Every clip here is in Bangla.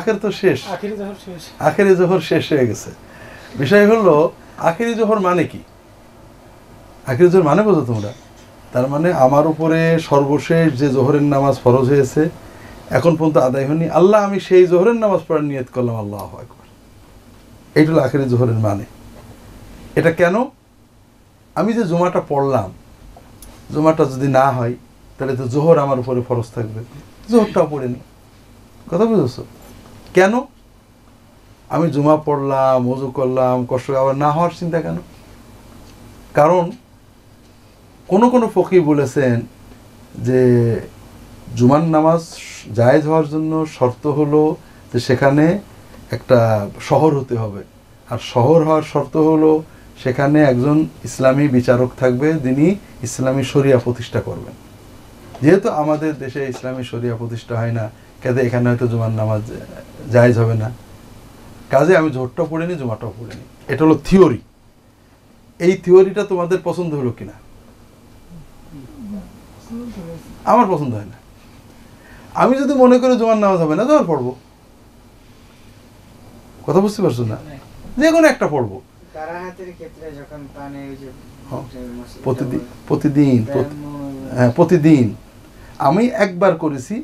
আখের তো শেষ আখেরি জোহর শেষ হয়ে গেছে বিষয় হলো আখেরি জোহর মানে কি আখেরি জোহর মানে বোঝো তোমরা তার মানে আমার উপরে সর্বশেষ যে জোহরের নামাজ ফরজ হয়েছে এখন পর্যন্ত আদায় হয়নি আল্লাহ আমি সেই জোহরের নামাজ পড়ার নিয়ত করলাম আল্লাহ একবার হলো আখেরি জোহরের মানে এটা কেন আমি যে জুমাটা পড়লাম জুমাটা যদি না হয় তাহলে তো জোহর আমার উপরে ফরজ থাকবে জোহরটাও পড়েনি কথা বুঝেছো কেন আমি জুমা পড়লাম মজু করলাম কষ্ট আবার না হওয়ার চিন্তা কেন কারণ কোনো কোনো ফকির বলেছেন যে জুমান নামাজ জায়েজ হওয়ার জন্য শর্ত হলো যে সেখানে একটা শহর হতে হবে আর শহর হওয়ার শর্ত হলো সেখানে একজন ইসলামী বিচারক থাকবে যিনি ইসলামী শরিয়া প্রতিষ্ঠা করবেন যেহেতু আমাদের দেশে ইসলামী শরিয়া প্রতিষ্ঠা হয় না কাজে এখানে হয়তো জুমার নামাজ জায়জ হবে না কাজে আমি জোরটাও পড়িনি জুমাটাও পড়িনি এটা হলো থিওরি এই থিওরিটা তোমাদের পছন্দ হলো কিনা আমার পছন্দ হয় না আমি যদি মনে করি জুমার নামাজ হবে না জোর পড়বো কথা বুঝতে পারছো না যে কোনো একটা পড়বো হ্যাঁ, প্রতিদিন প্রতিদিন হ্যাঁ প্রতিদিন আমি একবার করেছি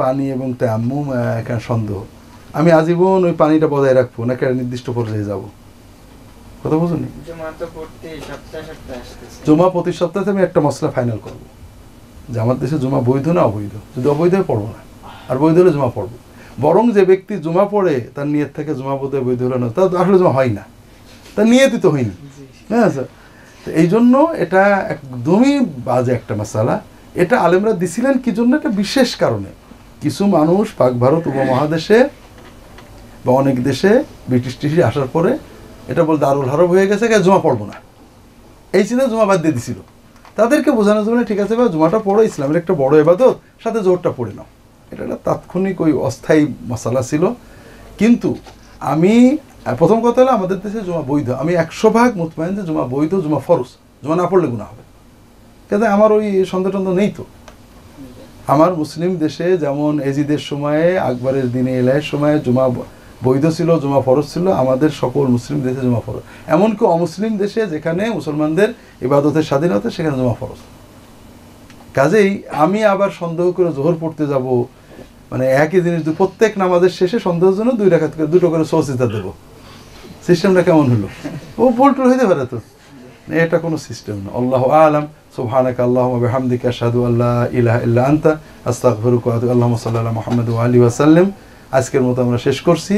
পানি এবং তাম্মুম এখানে সন্দেহ আমি আজীবন ওই পানিটা বজায় রাখবো না একটা নির্দিষ্ট পর্যায়ে যাব কথা বুঝুন জমা প্রতি সপ্তাহে আমি একটা মশলা ফাইনাল করব যে আমার দেশে জমা বৈধ না অবৈধ যদি অবৈধ পড়বো না আর বৈধ হলে জমা পড়বো বরং যে ব্যক্তি জমা পড়ে তার নিয়ত থেকে জমা বোধ বৈধ হলো না তার আসলে জমা হয় না তার নিয়তই তো হয়নি হ্যাঁ স্যার এই জন্য এটা একদমই বাজে একটা মশালা এটা আলেমরা দিছিলেন কি জন্য একটা বিশেষ কারণে কিছু মানুষ পাক ভারত উপমহাদেশে বা অনেক দেশে ব্রিটিশ টিসি আসার পরে এটা বলতে আরুল হারব হয়ে গেছে কে জমা পড়বো না এই চিন্তা জমা বাদ দিয়ে দিছিল তাদেরকে বোঝানোর জন্য ঠিক আছে বা জমাটা পড়ো ইসলামের একটা বড় এবাদত সাথে জোরটা পড়ে নাও এটা একটা তাৎক্ষণিক ওই অস্থায়ী মশালা ছিল কিন্তু আমি প্রথম কথা হলো আমাদের দেশে জমা বৈধ আমি একশো ভাগ মুতমাইন যে জমা বৈধ জমা ফরস জমা না পড়লে গুণা হবে কিন্তু আমার ওই সন্দেহ টন্দ নেই তো আমার মুসলিম দেশে যেমন এজিদের সময়ে আকবরের দিনে এলাহের সময়ে জুমা বৈধ ছিল জমা ফরজ ছিল আমাদের সকল মুসলিম দেশে জমা ফরজ এমনকি অমুসলিম দেশে যেখানে মুসলমানদের ইবাদতের স্বাধীনতা সেখানে জমা ফরজ কাজেই আমি আবার সন্দেহ করে জোহর পড়তে যাব মানে একই জিনিস প্রত্যেক নামাজের শেষে সন্দেহের জন্য দুই রাখাত করে দুটো করে সহজিতা দেবো সিস্টেমটা কেমন হলো ও পোল্টুল হইতে পারে তো এটা কোনো সিস্টেম না আল্লাহ আলম সুবহানাক আল্লাহ হামদিক আসাদু আল্লাহ ইলাহ ইল্লা আন্তা আস্তাক ফরুক আল্লাহ সাল্লাহ মোহাম্মদ আলী মুহাম্মাদ ওয়া সাল্লাম আজকের মতো আমরা শেষ করছি